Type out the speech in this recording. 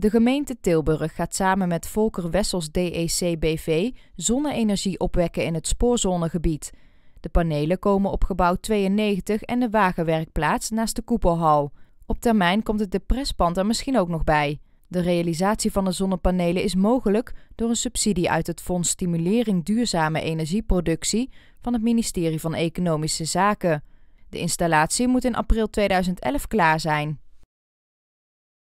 De gemeente Tilburg gaat samen met Volker Wessels DEC BV zonne-energie opwekken in het spoorzonegebied. De panelen komen op gebouw 92 en de wagenwerkplaats naast de koepelhal. Op termijn komt het depresspand er misschien ook nog bij. De realisatie van de zonnepanelen is mogelijk door een subsidie uit het Fonds Stimulering Duurzame Energieproductie van het ministerie van Economische Zaken. De installatie moet in april 2011 klaar zijn.